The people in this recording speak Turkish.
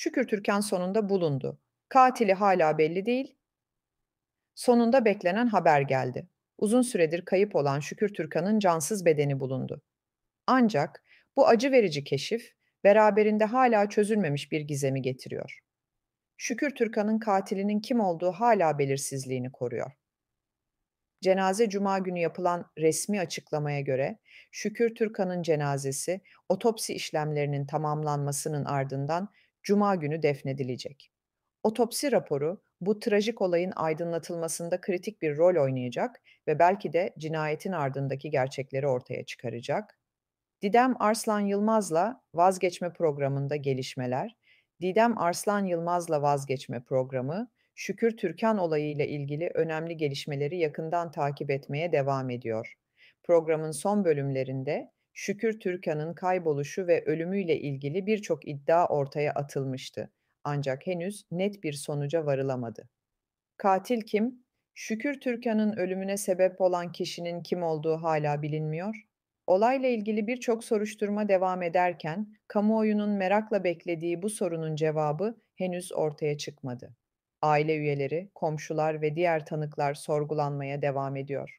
Şükür Türkan sonunda bulundu. Katili hala belli değil. Sonunda beklenen haber geldi. Uzun süredir kayıp olan Şükür Türkan'ın cansız bedeni bulundu. Ancak bu acı verici keşif beraberinde hala çözülmemiş bir gizemi getiriyor. Şükür Türkan'ın katilinin kim olduğu hala belirsizliğini koruyor. Cenaze cuma günü yapılan resmi açıklamaya göre Şükür Türkan'ın cenazesi otopsi işlemlerinin tamamlanmasının ardından cuma günü defnedilecek. Otopsi raporu bu trajik olayın aydınlatılmasında kritik bir rol oynayacak ve belki de cinayetin ardındaki gerçekleri ortaya çıkaracak. Didem Arslan Yılmaz'la Vazgeçme programında gelişmeler, Didem Arslan Yılmaz'la Vazgeçme programı, Şükür Türkan olayıyla ilgili önemli gelişmeleri yakından takip etmeye devam ediyor. Programın son bölümlerinde Şükür Türkan'ın kayboluşu ve ölümüyle ilgili birçok iddia ortaya atılmıştı. Ancak henüz net bir sonuca varılamadı. Katil kim? Şükür Türkan'ın ölümüne sebep olan kişinin kim olduğu hala bilinmiyor. Olayla ilgili birçok soruşturma devam ederken kamuoyunun merakla beklediği bu sorunun cevabı henüz ortaya çıkmadı. Aile üyeleri, komşular ve diğer tanıklar sorgulanmaya devam ediyor.